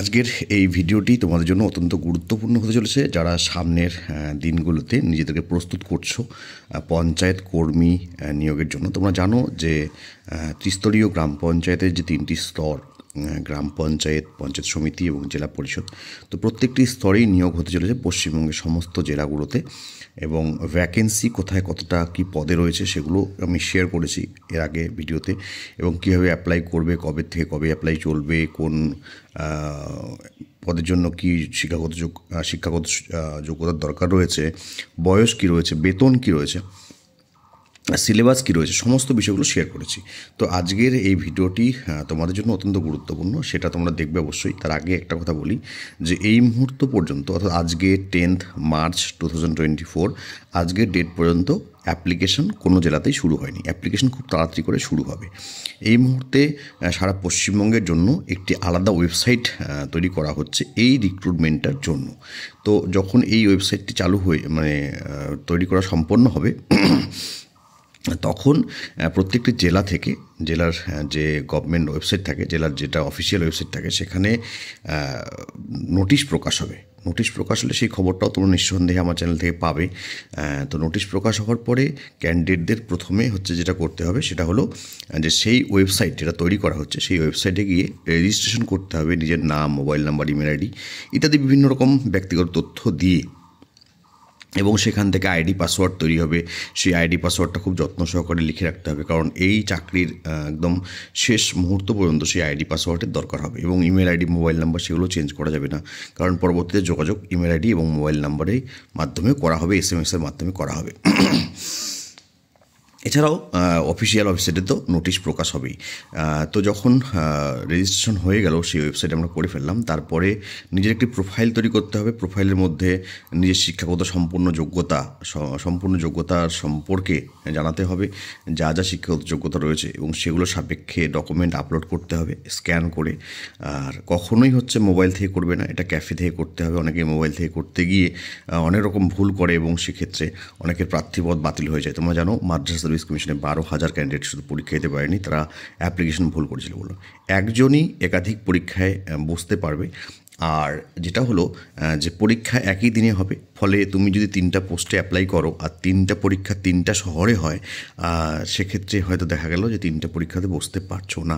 আজকের এই ভিডিওটি তোমাদের জন্য অত্যন্ত গুরুত্বপূর্ণ হতে চলেছে যারা সামনের দিনগুলোতে নিজেদেরকে প্রস্তুত করছো পঞ্চায়েত কর্মী নিয়োগের জন্য তোমরা জানো যে ত্রিস্তরীয় গ্রাম পঞ্চায়েতের যে তিনটি স্তর গ্রাম পঞ্চায়েত পঞ্চায়েত সমিতি এবং জেলা পরিষদ তো প্রত্যেকটি স্তরেই নিয়োগ হতে চলেছে পশ্চিমবঙ্গের সমস্ত জেলাগুলোতে এবং ভ্যাকেন্সি কোথায় কতটা কি পদে রয়েছে সেগুলো আমি শেয়ার করেছি এর আগে ভিডিওতে এবং কীভাবে অ্যাপ্লাই করবে কবে থেকে কবে অ্যাপ্লাই চলবে কোন পদের জন্য কি শিক্ষাগত যোগ শিক্ষাগত যোগ্যতার দরকার রয়েছে বয়স কি রয়েছে বেতন কি রয়েছে সিলেবাস কী রয়েছে সমস্ত বিষয়গুলো শেয়ার করেছি তো আজকের এই ভিডিওটি তোমাদের জন্য অত্যন্ত গুরুত্বপূর্ণ সেটা তোমরা দেখবে অবশ্যই তার আগে একটা কথা বলি যে এই মুহূর্ত পর্যন্ত অর্থাৎ আজকে tenth March two thousand twenty four আজকের ডেট পর্যন্ত অ্যাপ্লিকেশন কোনো জেলাতেই শুরু হয়নি অ্যাপ্লিকেশন খুব তাড়াতাড়ি করে শুরু হবে এই মুহূর্তে সারা পশ্চিমবঙ্গের জন্য একটি আলাদা ওয়েবসাইট তৈরি করা হচ্ছে এই রিক্রুটমেন্টটার জন্য তো যখন এই ওয়েবসাইটটি চালু হয়ে মানে তৈরি করা সম্পন্ন হবে তখন প্রত্যেকটি জেলা থেকে জেলার যে গভর্নমেন্ট ওয়েবসাইট থাকে জেলার যেটা অফিসিয়াল ওয়েবসাইট থাকে সেখানে নোটিশ প্রকাশ হবে নোটিশ প্রকাশ হলে সেই খবরটাও তোমরা নিঃসন্দেহে আমার চ্যানেল থেকে পাবে তো নোটিশ প্রকাশ হওয়ার পরে ক্যান্ডিডেটদের প্রথমে হচ্ছে যেটা করতে হবে সেটা হলো যে সেই ওয়েবসাইট যেটা তৈরি করা হচ্ছে সেই ওয়েবসাইটে গিয়ে রেজিস্ট্রেশন করতে হবে নিজের নাম মোবাইল নাম্বার ইমেল আইডি ইত্যাদি বিভিন্ন রকম ব্যক্তিগত তথ্য দিয়ে এবং সেখান থেকে আইডি পাসওয়ার্ড তৈরি হবে সেই আইডি পাসওয়ার্ডটা খুব যত্ন সহকারে লিখে রাখতে হবে কারণ এই চাকরির একদম শেষ মুহূর্ত পর্যন্ত সেই আইডি পাসওয়ার্ডের দরকার হবে এবং ইমেল আইডি মোবাইল নাম্বার সেগুলো চেঞ্জ করা যাবে না কারণ পরবর্তীতে যোগাযোগ ইমেল আইডি এবং মোবাইল নাম্বারের মাধ্যমে করা হবে এস এম এসের মাধ্যমে করা হবে এছাড়াও অফিসিয়াল ওয়েবসাইটে তো নোটিশ প্রকাশ হবেই তো যখন রেজিস্ট্রেশন হয়ে গেল সেই ওয়েবসাইট আমরা করে ফেললাম তারপরে নিজের একটি প্রোফাইল তৈরি করতে হবে প্রোফাইলের মধ্যে নিজের শিক্ষাগত সম্পূর্ণ যোগ্যতা সম্পূর্ণ যোগ্যতার সম্পর্কে জানাতে হবে যা যা শিক্ষাগত যোগ্যতা রয়েছে এবং সেগুলো সাপেক্ষে ডকুমেন্ট আপলোড করতে হবে স্ক্যান করে আর কখনোই হচ্ছে মোবাইল থেকে করবে না এটা ক্যাফে থেকে করতে হবে অনেকে মোবাইল থেকে করতে গিয়ে অনেক রকম ভুল করে এবং সেক্ষেত্রে অনেকের প্রার্থীপদ বাতিল হয়ে যায় তোমরা জানো মাদ্রাসা সার্ভিস কমিশনে বারো হাজার ক্যান্ডিডেট শুধু পরীক্ষা দিতে পারেনি তারা অ্যাপ্লিকেশন ভুল করেছিল বলল একজনই একাধিক পরীক্ষায় বসতে পারবে আর যেটা হলো যে পরীক্ষা একই দিনে হবে ফলে তুমি যদি তিনটা পোস্টে অ্যাপ্লাই করো আর তিনটা পরীক্ষা তিনটা শহরে হয় সেক্ষেত্রে হয়তো দেখা গেল যে তিনটা পরীক্ষাতে বসতে পারছো না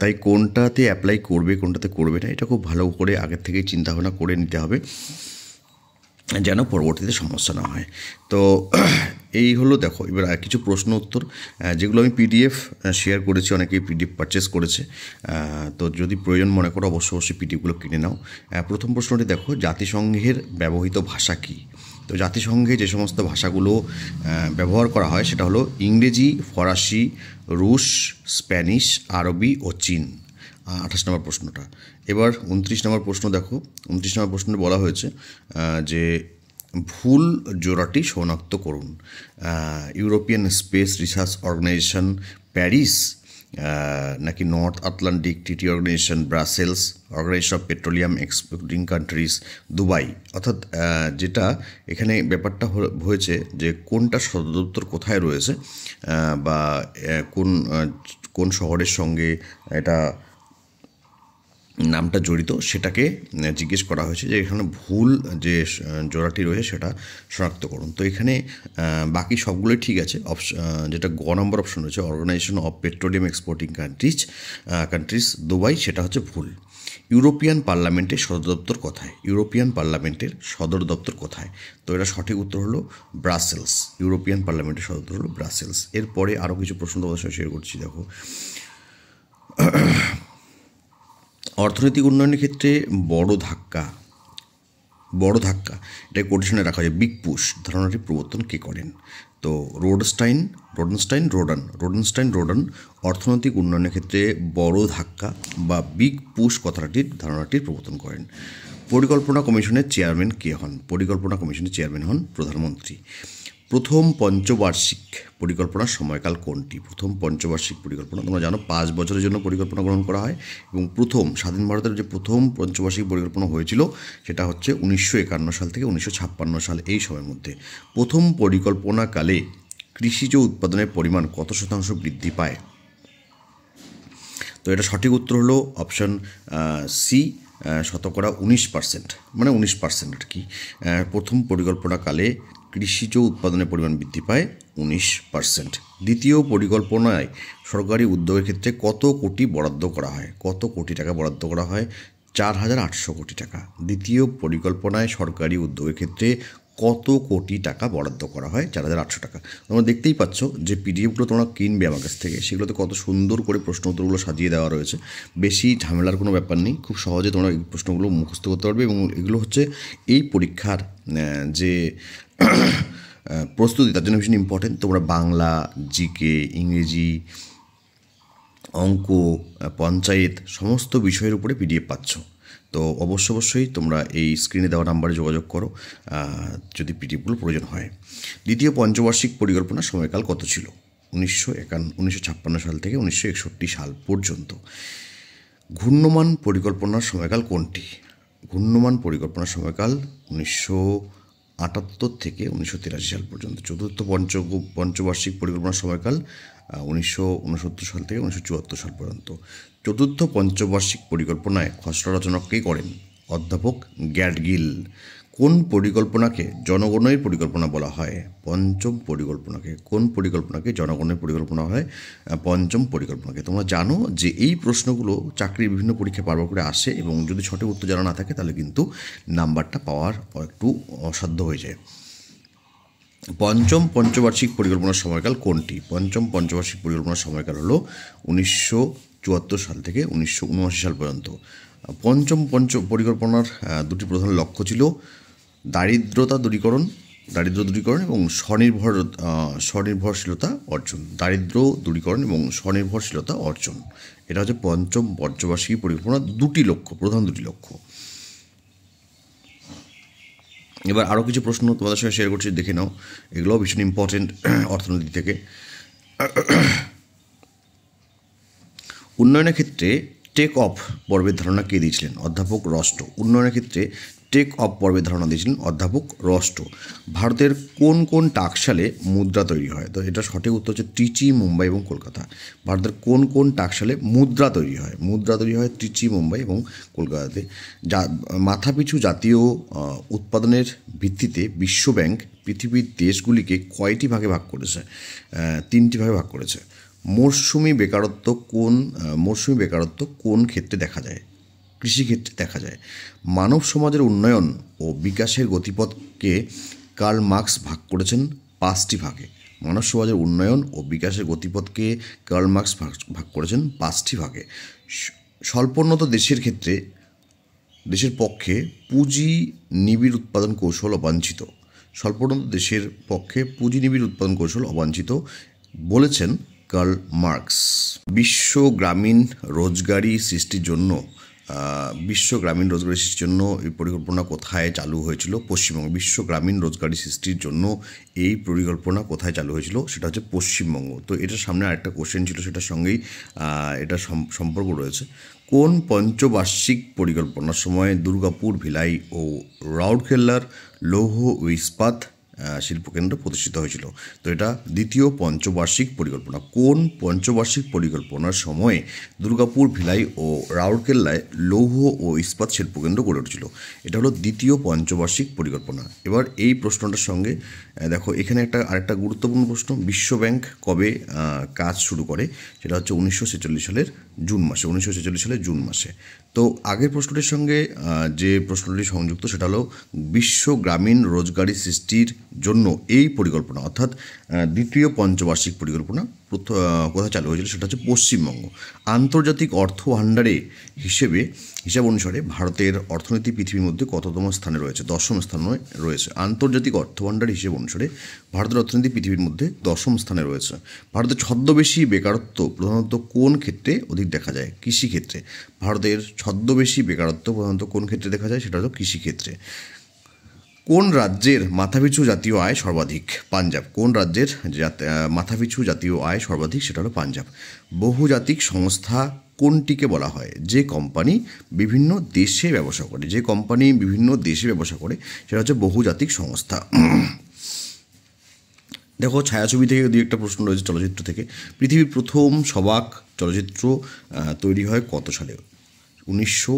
তাই কোনটাতে অ্যাপ্লাই করবে কোনটাতে করবে না এটা খুব ভালো করে আগের থেকে চিন্তাভাবনা করে নিতে হবে যেন পরবর্তীতে সমস্যা না হয় তো এই হলো দেখো এবার কিছু প্রশ্ন উত্তর যেগুলো আমি পিডিএফ শেয়ার করেছি অনেকেই পিডিএফ পারচেস করেছে তো যদি প্রয়োজন মনে করো অবশ্যই অবশ্যই পিডিএফগুলো কিনে নাও প্রথম প্রশ্নটি দেখো জাতিসংঘের ব্যবহৃত ভাষা কী তো জাতিসংঘে যে সমস্ত ভাষাগুলো ব্যবহার করা হয় সেটা হলো ইংরেজি ফরাসি রুশ স্প্যানিশ আরবি ও চীন আঠাশ নম্বর প্রশ্নটা এবার উনত্রিশ নম্বর প্রশ্ন দেখো উনত্রিশ নম্বর প্রশ্নে বলা হয়েছে যে ভুল জোড়াটি শনাক্ত করুন European space research organisation Paris নাকি নর্থ আটলান্টিক টিটি organisation Brussels organisation of petroleum exporting countries Dubai অর্থাৎ যেটা এখানে ব্যাপারটা হয়েছে যে কোনটা সদর দপ্তর কোথায় রয়েছে বা কোন কোন শহরের সঙ্গে এটা নামটা জড়িত সেটাকে জিজ্ঞেস করা হয়েছে যে এখানে ভুল যে জোড়াটি রয়েছে সেটা শনাক্ত করুন তো এখানে বাকি সবগুলোই ঠিক আছে যেটা গ নম্বর অপশন রয়েছে organisation of petroleum exporting countries countries Dubai সেটা হচ্ছে ভুল ইউরোপিয়ান পার্লামেন্টের সদর দপ্তর কোথায় ইউরোপিয়ান পার্লামেন্টের সদর দপ্তর কোথায় তো এটা সঠিক উত্তর হলো ব্রাসেলস ইউরোপিয়ান পার্লামেন্টের সদর দপ্তর হলো ব্রাসেলস এরপরে আরও কিছু প্রশ্ন তোমাদের সঙ্গে শেয়ার করছি দেখো অর্থনৈতিক উন্নয়নের ক্ষেত্রে বড় ধাক্কা বড় ধাক্কা এটা কোটেশনে রাখা হয় বিগ পুশ ধারণাটি প্রবর্তন কে করেন তো রোডস্টাইন রোডনস্টাইন রোডান রোডনস্টাইন রোডান অর্থনৈতিক উন্নয়নের ক্ষেত্রে বড় ধাক্কা বা বিগ পুশ কথাটির ধারণাটির প্রবর্তন করেন পরিকল্পনা কমিশনের চেয়ারম্যান কে হন পরিকল্পনা কমিশনের চেয়ারম্যান হন প্রধানমন্ত্রী প্রথম পঞ্চবার্ষিক পরিকল্পনার সময়কাল কোনটি প্রথম পঞ্চবার্ষিক পরিকল্পনা তোমরা জানো পাঁচ বছরের জন্য পরিকল্পনা গ্রহণ করা হয় এবং প্রথম স্বাধীন ভারতের যে প্রথম পঞ্চবার্ষিক পরিকল্পনা হয়েছিল সেটা হচ্ছে উনিশশো একান্ন সাল থেকে উনিশশো ছাপ্পান্ন সাল এই সময়ের মধ্যে প্রথম পরিকল্পনাকালে কৃষিজ উৎপাদনের পরিমাণ কত শতাংশ বৃদ্ধি পায় তো এটা সঠিক উত্তর হলো অপশন সি শতকরা উনিশ পার্সেন্ট মানে উনিশ পার্সেন্ট আর কি প্রথম পরিকল্পনাকালে কৃষিজ উৎপাদনের পরিমাণ বৃদ্ধি পায় উনিশ পার্সেন্ট দ্বিতীয় পরিকল্পনায় সরকারি উদ্যোগের ক্ষেত্রে কত কোটি বরাদ্দ করা হয় কত কোটি টাকা বরাদ্দ করা হয় চার হাজার আটশো কোটি টাকা দ্বিতীয় পরিকল্পনায় সরকারি উদ্যোগের ক্ষেত্রে কত কোটি টাকা বরাদ্দ করা হয় চার হাজার আটশো টাকা তোমরা দেখতেই পাচ্ছ যে পিডিএফগুলো তোমরা কিনবে আমার কাছ থেকে সেগুলোতে কত সুন্দর করে প্রশ্ন উত্তরগুলো সাজিয়ে দেওয়া রয়েছে বেশি ঝামেলার কোনো ব্যাপার নেই খুব সহজে তোমরা এই প্রশ্নগুলো মুখস্থ করতে পারবে এবং এগুলো হচ্ছে এই পরীক্ষার যে প্রস্তুতি তার জন্য ভীষণ ইম্পর্টেন্ট তোমরা বাংলা জিকে ইংরেজি অঙ্ক পঞ্চায়েত সমস্ত বিষয়ের উপরে পিডিএফ পাচ্ছ তো অবশ্য অবশ্যই তোমরা এই স্ক্রিনে দেওয়া নাম্বারে যোগাযোগ করো যদি পিডিএফগুলো প্রয়োজন হয় দ্বিতীয় পঞ্চবার্ষিক পরিকল্পনা সময়কাল কত ছিল উনিশশো একান্ন উনিশশো ছাপ্পান্ন সাল থেকে উনিশশো একষট্টি সাল পর্যন্ত ঘূর্ণমান পরিকল্পনার সময়কাল কোনটি ঘূর্ণমান পরিকল্পনার সময়কাল উনিশশো আটাত্তর থেকে উনিশশো সাল পর্যন্ত চতুর্থ পঞ্চ পঞ্চবার্ষিক পরিকল্পনা সময়কাল উনিশশো উনসত্তর সাল থেকে উনিশশো চুয়াত্তর সাল পর্যন্ত চতুর্থ পঞ্চবার্ষিক পরিকল্পনায় খসড়া রচনা কে করেন অধ্যাপক গ্যাডগিল কোন পরিকল্পনাকে জনগণের পরিকল্পনা বলা হয় পঞ্চম পরিকল্পনাকে কোন পরিকল্পনাকে জনগণের পরিকল্পনা হয় পঞ্চম পরিকল্পনাকে তোমরা জানো যে এই প্রশ্নগুলো চাকরির বিভিন্ন পরীক্ষায় বারবার করে আসে এবং যদি সঠিক উত্তর জানা না থাকে তাহলে কিন্তু নাম্বারটা পাওয়ার একটু অসাধ্য হয়ে যায় পঞ্চম পঞ্চবার্ষিক পরিকল্পনার সময়কাল কোনটি পঞ্চম পঞ্চবার্ষিক পরিকল্পনার সময়কাল হলো উনিশশো চুয়াত্তর সাল থেকে উনিশশো সাল পর্যন্ত পঞ্চম পঞ্চ পরিকল্পনার দুটি প্রধান লক্ষ্য ছিল দারিদ্রতা দূরীকরণ দারিদ্র দূরীকরণ এবং স্বনির্ভর স্বনির্ভরশীলতা অর্জন দারিদ্র দূরীকরণ এবং স্বনির্ভরশীলতা অর্জন এটা হচ্ছে পঞ্চম বর্জ্যবার্ষিকী পরিকল্পনা দুটি লক্ষ্য প্রধান দুটি লক্ষ্য এবার আরও কিছু প্রশ্ন তোমাদের সঙ্গে শেয়ার করছি দেখে নাও এগুলোও ভীষণ ইম্পর্টেন্ট অর্থনীতি থেকে উন্নয়নের ক্ষেত্রে টেক অফ পর্বের ধারণা কে দিয়েছিলেন অধ্যাপক রষ্ট উন্নয়নের ক্ষেত্রে টেক অফ পর্বে ধারণা দিয়েছিলেন অধ্যাপক রস্টো ভারতের কোন কোন টাকশালে মুদ্রা তৈরি হয় তো এটা সঠিক উত্তর হচ্ছে ত্রিচি মুম্বাই এবং কলকাতা ভারতের কোন কোন টাকশালে মুদ্রা তৈরি হয় মুদ্রা তৈরি হয় ত্রিচি মুম্বাই এবং কলকাতাতে যা মাথাপিছু জাতীয় উৎপাদনের ভিত্তিতে বিশ্বব্যাংক পৃথিবীর দেশগুলিকে কয়টি ভাগে ভাগ করেছে তিনটি ভাগে ভাগ করেছে মরশুমি বেকারত্ব কোন মরশুমি বেকারত্ব কোন ক্ষেত্রে দেখা যায় কৃষিক্ষেত্রে দেখা যায় মানব সমাজের উন্নয়ন ও বিকাশের গতিপথকে কার্ল মার্কস ভাগ করেছেন পাঁচটি ভাগে মানব সমাজের উন্নয়ন ও বিকাশের গতিপথকে কার্ল মার্কস ভাগ ভাগ করেছেন পাঁচটি ভাগে স্বল্পোন্নত দেশের ক্ষেত্রে দেশের পক্ষে পুঁজি নিবিড় উৎপাদন কৌশল অবাঞ্ছিত স্বল্পোন্নত দেশের পক্ষে পুঁজি নিবিড় উৎপাদন কৌশল অবাঞ্ছিত বলেছেন কার্ল মার্কস বিশ্ব গ্রামীণ রোজগারি সৃষ্টির জন্য বিশ্ব গ্রামীণ রোজগারি সৃষ্টির জন্য এই পরিকল্পনা কোথায় চালু হয়েছিল পশ্চিমবঙ্গ বিশ্ব গ্রামীণ রোজগারি সৃষ্টির জন্য এই পরিকল্পনা কোথায় চালু হয়েছিল সেটা হচ্ছে পশ্চিমবঙ্গ তো এটার সামনে আরেকটা কোশ্চেন ছিল সেটার সঙ্গেই এটা সম্পর্ক রয়েছে কোন পঞ্চবার্ষিক পরিকল্পনার সময় দুর্গাপুর ভিলাই ও রাউরকেল্লার লৌহ ও ইস্পাত শিল্পকেন্দ্র প্রতিষ্ঠিত হয়েছিল তো এটা দ্বিতীয় পঞ্চবার্ষিক পরিকল্পনা কোন পঞ্চবার্ষিক পরিকল্পনার সময়ে দুর্গাপুর ভিলাই ও রাউরকেল্লায় লৌহ ও ইস্পাত শিল্পকেন্দ্র গড়ে উঠেছিল এটা হলো দ্বিতীয় পঞ্চবার্ষিক পরিকল্পনা এবার এই প্রশ্নটার সঙ্গে দেখো এখানে একটা আরেকটা গুরুত্বপূর্ণ প্রশ্ন বিশ্বব্যাংক কবে কাজ শুরু করে সেটা হচ্ছে উনিশশো সালের জুন মাসে উনিশশো সালের জুন মাসে তো আগের প্রশ্নটির সঙ্গে যে প্রশ্নটি সংযুক্ত সেটা হলো বিশ্ব গ্রামীণ রোজগারি সৃষ্টির জন্য এই পরিকল্পনা অর্থাৎ দ্বিতীয় পঞ্চবার্ষিক পরিকল্পনা কোথায় চালু হয়েছিল সেটা হচ্ছে পশ্চিমবঙ্গ আন্তর্জাতিক অর্থ ভাণ্ডারে হিসেবে হিসাব অনুসারে ভারতের অর্থনীতি পৃথিবীর মধ্যে কততম স্থানে রয়েছে দশম স্থানে রয়েছে আন্তর্জাতিক অর্থ ভাণ্ডার হিসেব অনুসারে ভারতের অর্থনীতি পৃথিবীর মধ্যে দশম স্থানে রয়েছে ভারতের ছদ্মবেশী বেকারত্ব প্রধানত কোন ক্ষেত্রে অধিক দেখা যায় কৃষিক্ষেত্রে ভারতের ছদ্মবেশী বেকারত্ব প্রধানত কোন ক্ষেত্রে দেখা যায় সেটা হলো কৃষিক্ষেত্রে কোন রাজ্যের মাথাপিছু জাতীয় আয় সর্বাধিক পাঞ্জাব কোন রাজ্যের মাথাপিছু জাতীয় আয় সর্বাধিক সেটা হলো পাঞ্জাব বহুজাতিক সংস্থা কোনটিকে বলা হয় যে কোম্পানি বিভিন্ন দেশে ব্যবসা করে যে কোম্পানি বিভিন্ন দেশে ব্যবসা করে সেটা হচ্ছে বহুজাতিক সংস্থা দেখো ছায়াছবি থেকে দুই একটা প্রশ্ন রয়েছে চলচ্চিত্র থেকে পৃথিবীর প্রথম সবাক চলচ্চিত্র তৈরি হয় কত সালে উনিশশো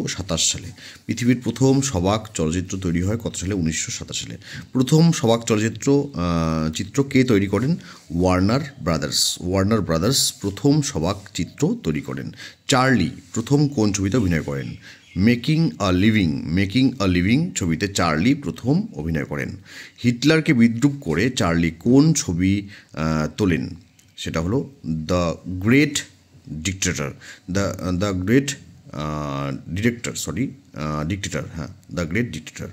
সালে পৃথিবীর প্রথম সবাক চলচ্চিত্র তৈরি হয় কত সালে উনিশশো সালে প্রথম সবাক চলচ্চিত্র চিত্র কে তৈরি করেন ওয়ার্নার ব্রাদার্স ওয়ার্নার ব্রাদার্স প্রথম সবাক চিত্র তৈরি করেন চার্লি প্রথম কোন ছবিতে অভিনয় করেন making a living making a living ছবিতে চার্লি প্রথম অভিনয় করেন হিটলারকে বিদ্রুপ করে চার্লি কোন ছবি তোলেন সেটা হলো the great dictator the the great director sorry dictator হ্যাঁ দ্য গ্রেট ডিক্টেটার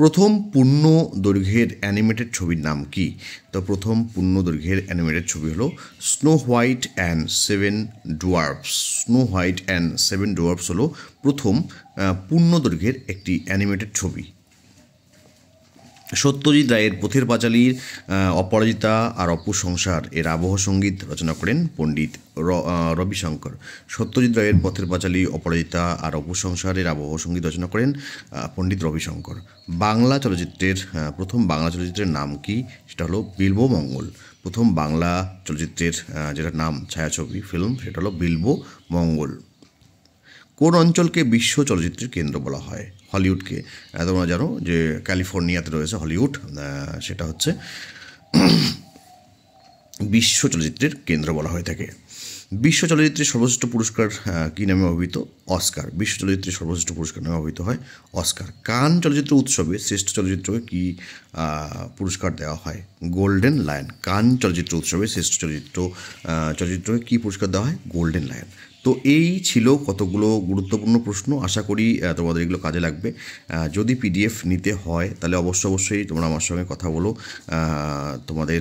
প্রথম পূর্ণ দৈর্ঘ্যের অ্যানিমেটেড ছবির নাম কি তো প্রথম পূর্ণ দৈর্ঘ্যের অ্যানিমেটেড ছবি হলো Snow White and seven dwarfs Snow White and seven dwarfs হলো প্রথম পূর্ণ দৈর্ঘ্যের একটি অ্যানিমেটেড ছবি সত্যজিৎ রায়ের পথের পাঁচালীর অপরাজিতা আর অপু সংসার এর আবহ সঙ্গীত রচনা করেন পণ্ডিত রবিশঙ্কর সত্যজিৎ রায়ের পথের পাঁচালী অপরাজিতা আর অপু এর আবহ সঙ্গীত রচনা করেন পণ্ডিত রবিশঙ্কর বাংলা চলচ্চিত্রের প্রথম বাংলা চলচ্চিত্রের নাম কি সেটা হলো বিল্ব মঙ্গল প্রথম বাংলা চলচ্চিত্রের যেটা নাম ছায়াছবি ফিল্ম সেটা হলো বিল্ব মঙ্গল কোন অঞ্চলকে বিশ্ব চলচ্চিত্রের কেন্দ্র বলা হয় হলিউডকে তোমরা জানো যে ক্যালিফোর্নিয়াতে রয়েছে হলিউড সেটা হচ্ছে বিশ্ব চলচ্চিত্রের কেন্দ্র বলা হয়ে থাকে বিশ্ব চলচ্চিত্রের সর্বশ্রেষ্ঠ পুরস্কার কী নামে অভিহিত অস্কার বিশ্ব চলচ্চিত্রের সর্বশ্রেষ্ঠ পুরস্কার নামে অভিহিত হয় অস্কার কান চলচ্চিত্র উৎসবে শ্রেষ্ঠ চলচ্চিত্রকে কী পুরস্কার দেওয়া হয় গোল্ডেন লায়ন কান চলচ্চিত্র উৎসবে শ্রেষ্ঠ চলচ্চিত্র চলচ্চিত্রকে কী পুরস্কার দেওয়া হয় গোল্ডেন লায়ন তো এই ছিল কতগুলো গুরুত্বপূর্ণ প্রশ্ন আশা করি তোমাদের এগুলো কাজে লাগবে যদি পিডিএফ নিতে হয় তাহলে অবশ্য অবশ্যই তোমরা আমার সঙ্গে কথা বলো তোমাদের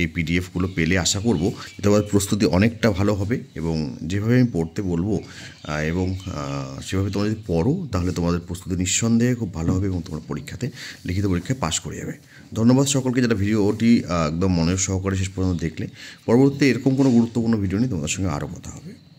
এই পিডিএফগুলো পেলে আশা করব তোমাদের প্রস্তুতি অনেকটা ভালো হবে এবং যেভাবে আমি পড়তে বলবো এবং সেভাবে তোমরা যদি পড়ো তাহলে তোমাদের প্রস্তুতি নিঃসন্দেহে খুব ভালো হবে এবং তোমরা পরীক্ষাতে লিখিত পরীক্ষায় পাশ করে যাবে ধন্যবাদ সকলকে যারা ভিডিওটি একদম মনের সহকারে শেষ পর্যন্ত দেখলে পরবর্তীতে এরকম কোনো গুরুত্বপূর্ণ ভিডিও নিয়ে তোমাদের সঙ্গে আরও কথা হবে